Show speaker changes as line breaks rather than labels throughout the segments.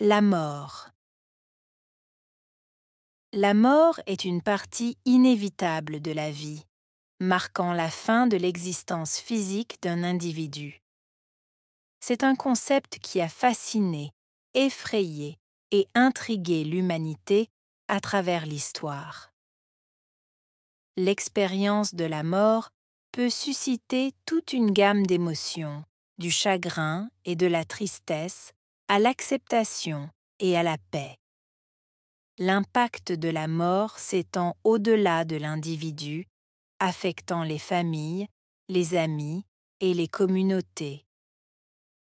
La mort. La mort est une partie inévitable de la vie, marquant la fin de l'existence physique d'un individu. C'est un concept qui a fasciné, effrayé et intrigué l'humanité à travers l'histoire. L'expérience de la mort peut susciter toute une gamme d'émotions, du chagrin et de la tristesse à l'acceptation et à la paix. L'impact de la mort s'étend au-delà de l'individu, affectant les familles, les amis et les communautés.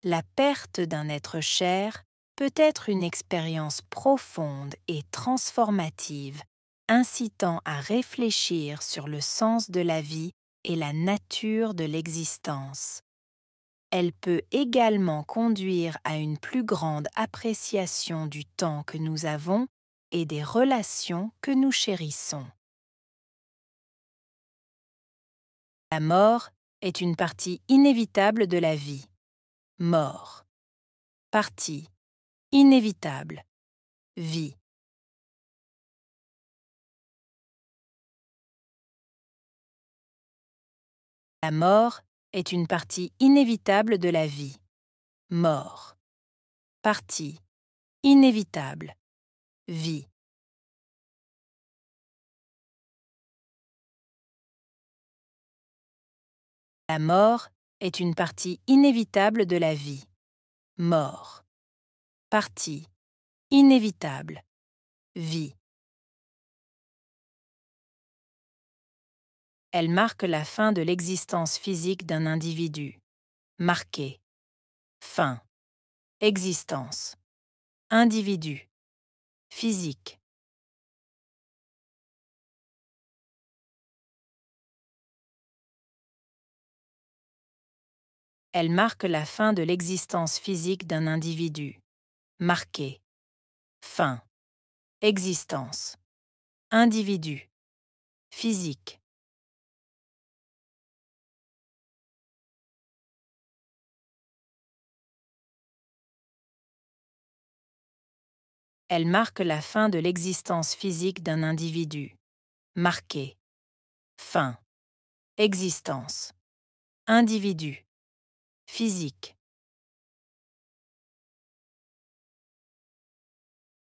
La perte d'un être cher peut être une expérience profonde et transformative, incitant à réfléchir sur le sens de la vie et la nature de l'existence. Elle peut également conduire à une plus grande appréciation du temps que nous avons et des relations que nous chérissons.
La mort est une partie inévitable de la vie. Mort. Partie. Inévitable. Vie. La mort est une partie inévitable de la vie. Mort. Partie inévitable. Vie. La mort est une partie inévitable de la vie. Mort. Partie inévitable. Vie. elle marque la fin de l'existence physique d'un individu. Marqué. Fin. Existence. Individu. Physique. Elle marque la fin de l'existence physique d'un individu. Marqué. Fin. Existence. Individu. Physique. elle marque la fin de l'existence physique d'un individu. Marqué. Fin. Existence. Individu. Physique.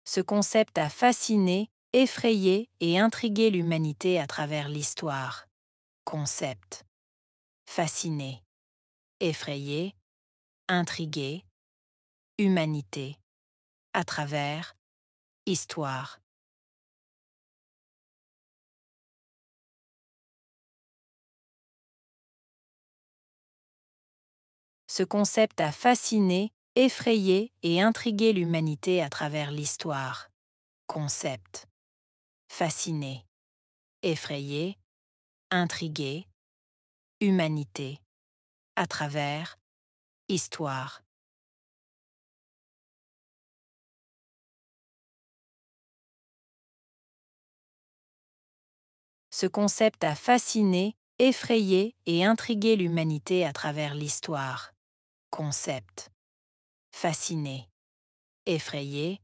Ce concept a fasciné, effrayé et intrigué l'humanité
à travers l'histoire. Concept. Fasciné.
Effrayé. Intrigué. Humanité. À travers Histoire. Ce concept a fasciné, effrayé et intrigué l'humanité
à travers l'histoire. Concept. Fasciné.
Effrayé. Intrigué. Humanité. À travers. Histoire. ce concept a fasciné, effrayé et intrigué l'humanité à travers l'histoire. Concept. Fasciné. Effrayé.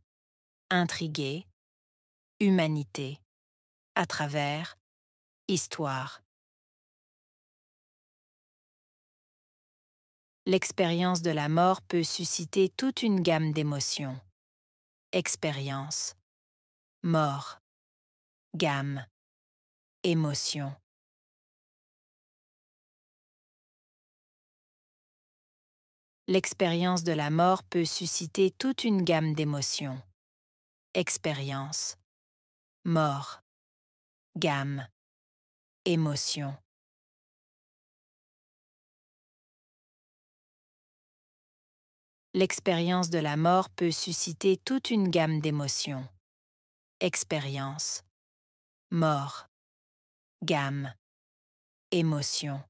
Intrigué. Humanité. À travers. Histoire. L'expérience de la mort peut susciter toute une gamme d'émotions. Expérience. Mort. Gamme émotion. L'expérience de la mort peut susciter toute une gamme
d'émotions.
Expérience, mort, gamme, émotion. L'expérience de la mort peut susciter toute une gamme d'émotions. Expérience, mort, gamme, émotion.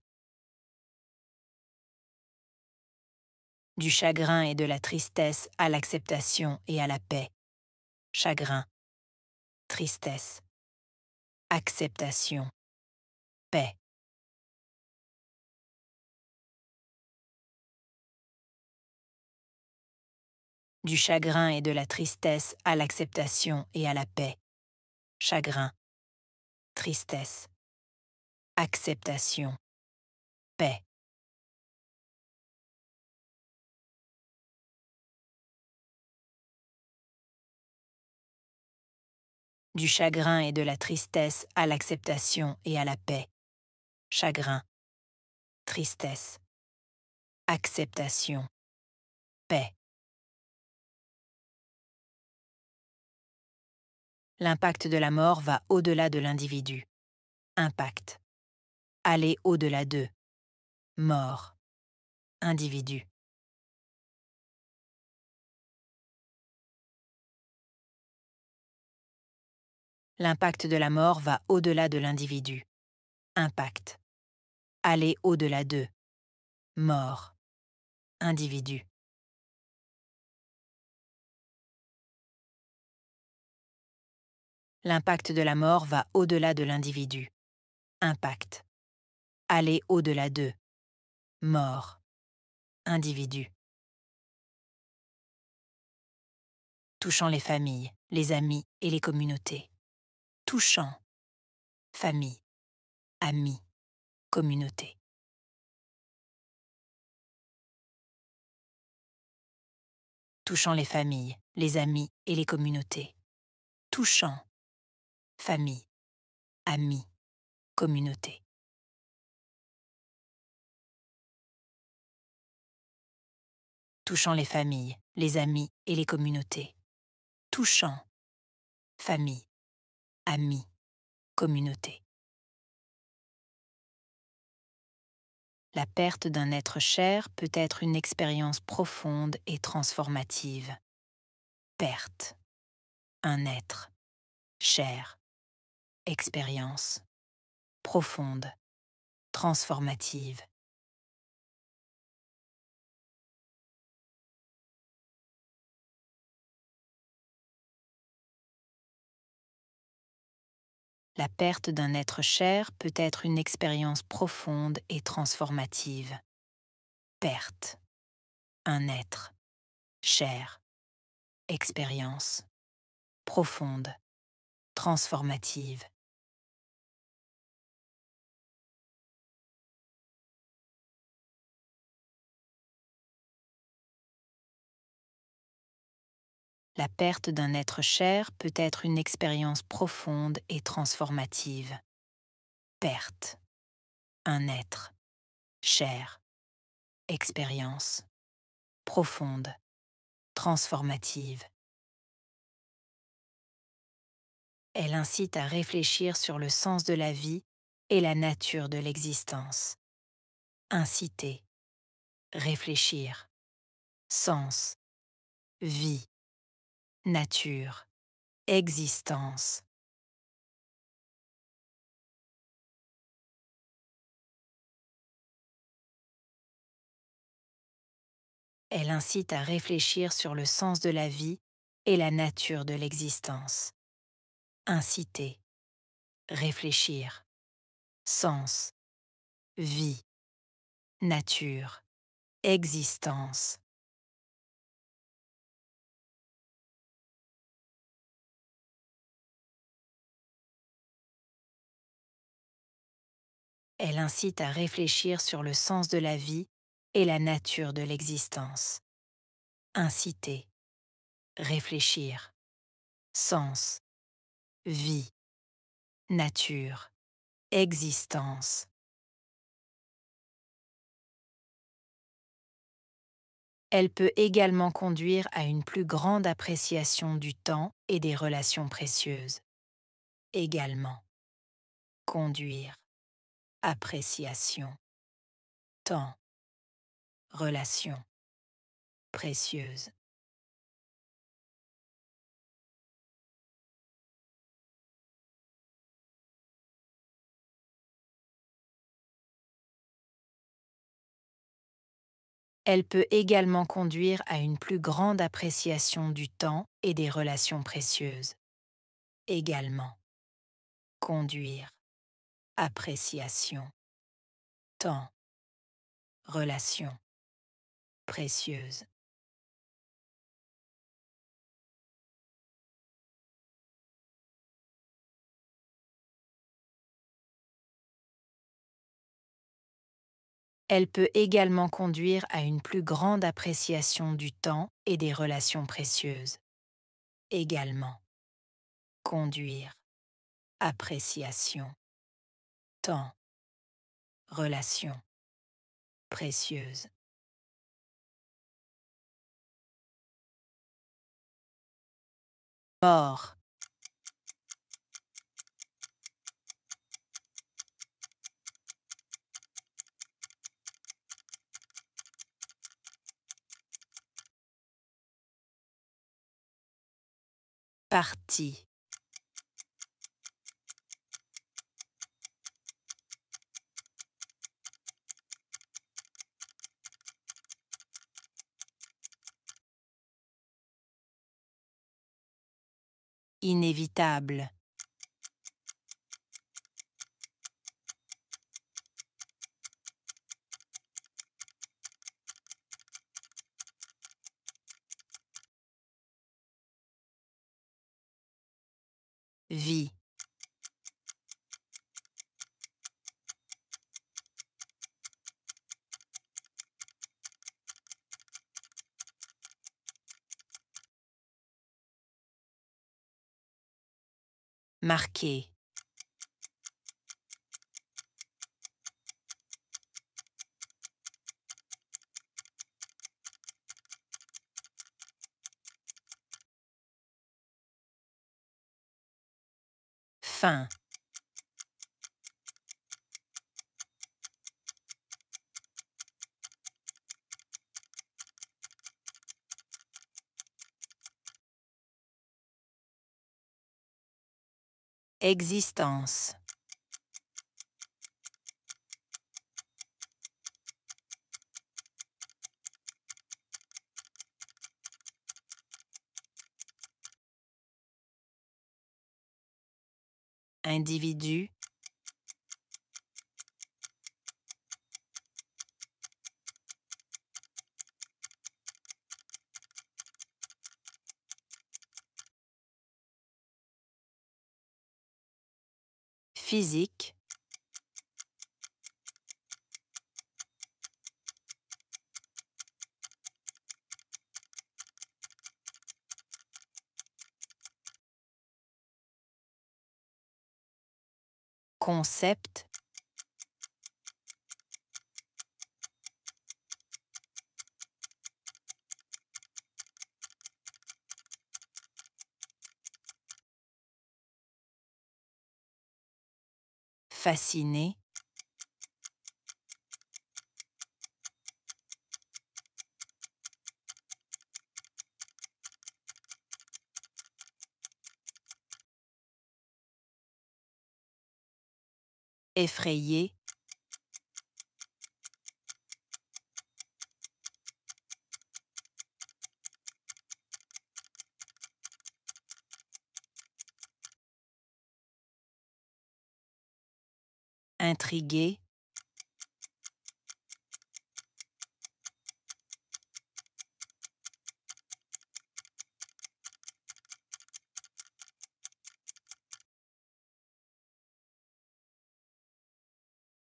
Du chagrin et de la tristesse à l'acceptation et à la paix. Chagrin, tristesse, acceptation, paix. Du chagrin et de la tristesse à l'acceptation et à la paix. Chagrin, tristesse, acceptation, paix. Du chagrin et de la tristesse à l'acceptation et à la paix. Chagrin, tristesse, acceptation, paix. L'impact de la mort va au-delà de l'individu. Impact aller au-delà de. Mort. Individu. L'impact de la mort va au-delà de l'individu. Impact. Aller au-delà de. Mort. Individu. L'impact de la mort va au-delà de l'individu. Impact aller au-delà d'eux. Mort. Individu. Touchant les familles, les amis et les communautés. Touchant. Famille. Amis. Communauté. Touchant les familles, les amis et les communautés. Touchant. Famille. Amis. Communauté. touchant les familles, les amis et les communautés. Touchant. Famille. Amis. Communauté. La perte d'un être cher peut être une expérience profonde et transformative. Perte. Un être. Cher. Expérience. Profonde. Transformative. la perte d'un être cher peut être une expérience profonde et transformative. Perte. Un être. Cher. Expérience. Profonde. Transformative. La perte d'un être cher peut être une expérience profonde et transformative. Perte. Un être. Cher. Expérience. Profonde. Transformative. Elle incite à réfléchir sur le sens de la vie et la nature de l'existence. Inciter. Réfléchir. Sens. Vie nature, existence. Elle incite à réfléchir sur le sens de la vie et la nature de l'existence. Inciter, réfléchir, sens, vie, nature, existence. Elle incite à réfléchir sur le sens de la vie et la nature de l'existence. Inciter, réfléchir, sens, vie, nature, existence. Elle peut également conduire à une plus grande appréciation du temps et des relations précieuses. Également. Conduire. Appréciation. Temps. Relation. Précieuse. Elle peut également conduire à une plus grande appréciation du temps et des relations précieuses. Également. Conduire appréciation, temps, relation, précieuse. Elle peut également
conduire à une plus grande appréciation du temps et des relations précieuses.
Également. Conduire. Appréciation temps, relation précieuse. Mort. Partie. inévitable Marqué. Fin. Existence. Individu physique, concept fasciné. Effrayé. intrigué.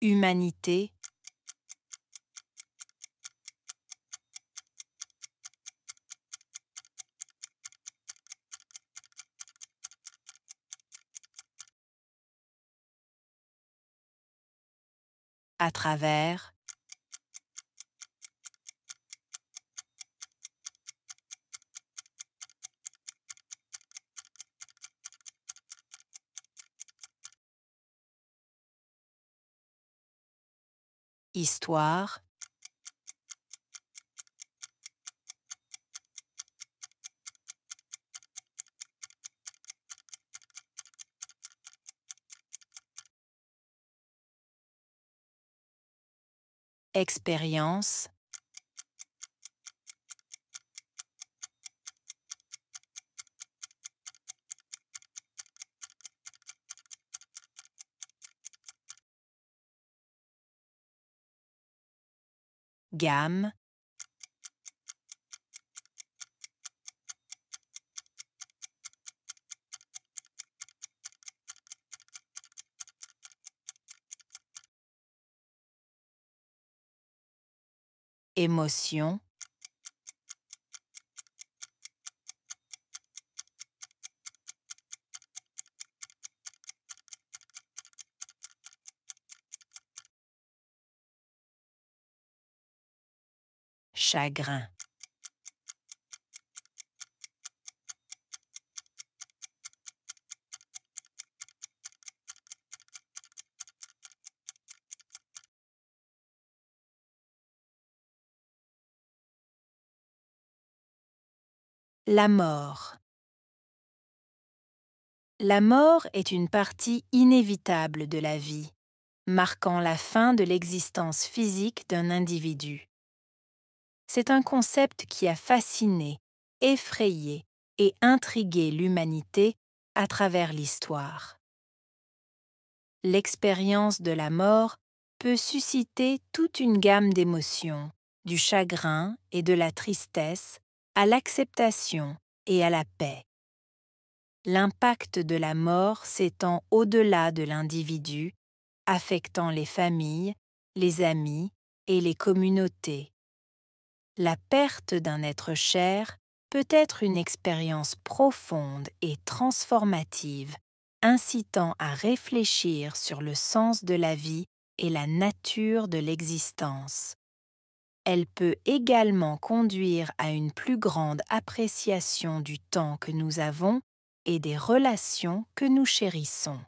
Humanité à travers Histoire expérience, gamme, émotion, chagrin. La mort. La mort est une partie inévitable de la
vie, marquant la fin de l'existence physique d'un individu. C'est un concept qui a fasciné, effrayé et intrigué l'humanité à travers l'histoire. L'expérience de la mort peut susciter toute une gamme d'émotions, du chagrin et de la tristesse à l'acceptation et à la paix. L'impact de la mort s'étend au-delà de l'individu, affectant les familles, les amis et les communautés. La perte d'un être cher peut être une expérience profonde et transformative, incitant à réfléchir sur le sens de la vie et la nature de l'existence. Elle peut également conduire à une plus grande appréciation du temps que nous
avons et des relations que nous chérissons.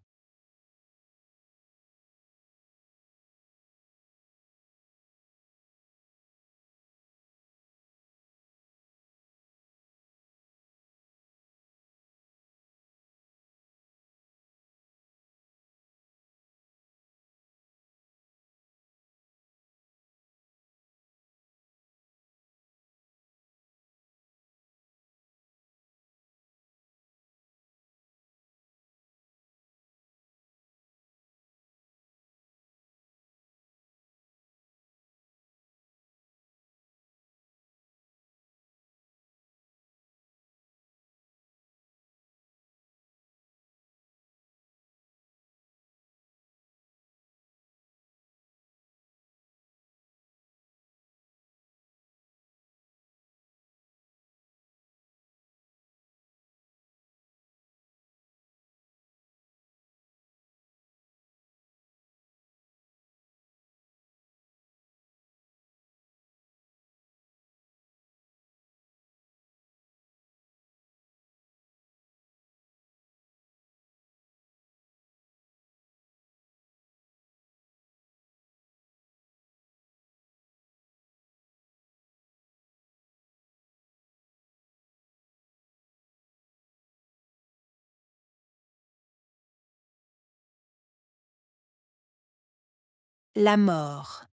La mort.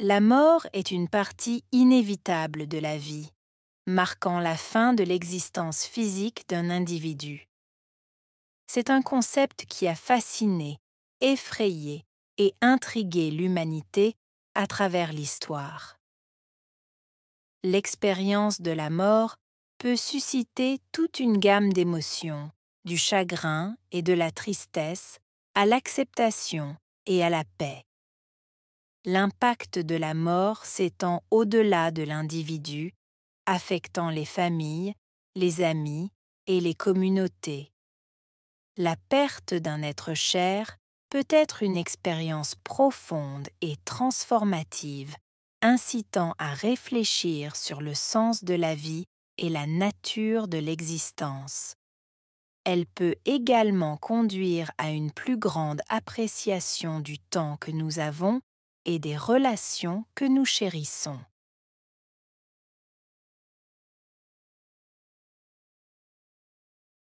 La
mort est une partie inévitable de la vie, marquant la fin de l'existence physique d'un individu. C'est un concept qui a fasciné, effrayé et intrigué l'humanité à travers l'histoire. L'expérience de la mort peut susciter toute une gamme d'émotions, du chagrin et de la tristesse à l'acceptation et à la paix. L'impact de la mort s'étend au-delà de l'individu, affectant les familles, les amis et les communautés. La perte d'un être cher peut être une expérience profonde et transformative, incitant à réfléchir sur le sens de la vie et la nature de l'existence elle peut également conduire à une plus grande appréciation du temps que nous avons et des relations
que nous chérissons.